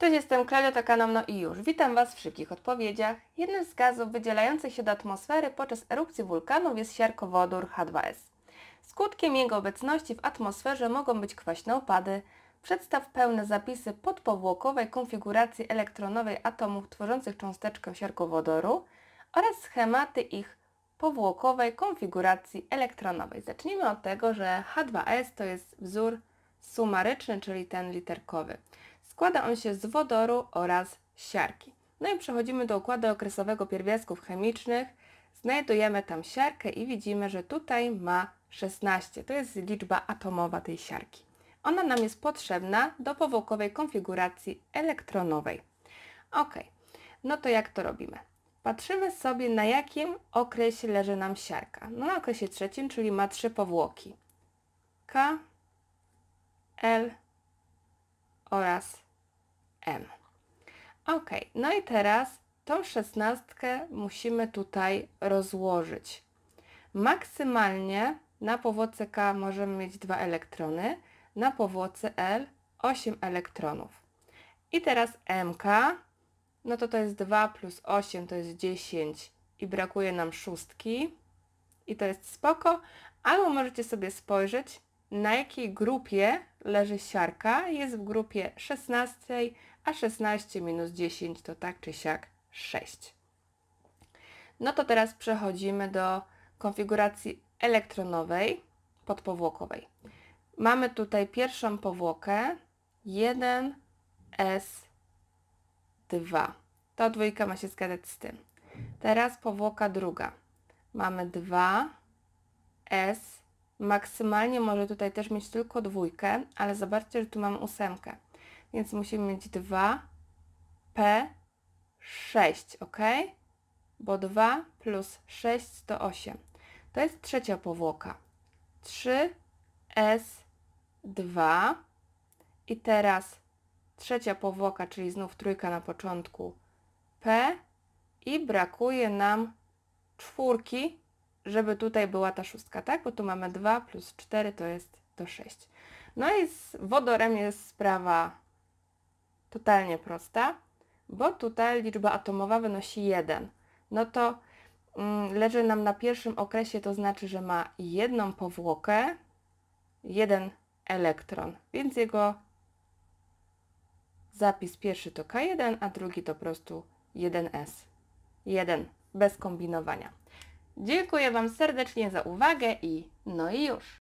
Cześć, jestem Klaudia No i już witam Was w szybkich odpowiedziach. Jednym z gazów wydzielających się do atmosfery podczas erupcji wulkanów jest siarkowodór H2S. Skutkiem jego obecności w atmosferze mogą być kwaśne opady. Przedstaw pełne zapisy podpowłokowej konfiguracji elektronowej atomów tworzących cząsteczkę siarkowodoru oraz schematy ich powłokowej konfiguracji elektronowej. Zacznijmy od tego, że H2S to jest wzór sumaryczny, czyli ten literkowy. Składa on się z wodoru oraz siarki. No i przechodzimy do układu okresowego pierwiastków chemicznych. Znajdujemy tam siarkę i widzimy, że tutaj ma 16. To jest liczba atomowa tej siarki. Ona nam jest potrzebna do powłokowej konfiguracji elektronowej. Ok, no to jak to robimy? Patrzymy sobie na jakim okresie leży nam siarka. No na okresie trzecim, czyli ma trzy powłoki. K, L oraz Ok, no i teraz tą szesnastkę musimy tutaj rozłożyć. Maksymalnie na powłoce K możemy mieć dwa elektrony, na powłoce L 8 elektronów. I teraz MK, no to to jest 2 plus 8 to jest 10 i brakuje nam szóstki i to jest spoko, albo możecie sobie spojrzeć na jakiej grupie leży siarka, jest w grupie 16, a 16 minus 10 to tak czy siak 6. No to teraz przechodzimy do konfiguracji elektronowej podpowłokowej. Mamy tutaj pierwszą powłokę 1S2. Ta dwójka ma się zgadzać z tym. Teraz powłoka druga. Mamy 2S. Maksymalnie może tutaj też mieć tylko dwójkę, ale zobaczcie, że tu mam ósemkę więc musimy mieć 2 P6, ok? Bo 2 plus 6 to 8. To jest trzecia powłoka. 3S2 i teraz trzecia powłoka, czyli znów trójka na początku P i brakuje nam czwórki, żeby tutaj była ta szóstka, tak? Bo tu mamy 2 plus 4 to jest to 6. No i z wodorem jest sprawa totalnie prosta, bo tutaj liczba atomowa wynosi 1. No to mm, leży nam na pierwszym okresie, to znaczy, że ma jedną powłokę, jeden elektron, więc jego zapis pierwszy to K1, a drugi to po prostu 1S. 1, bez kombinowania. Dziękuję Wam serdecznie za uwagę i no i już.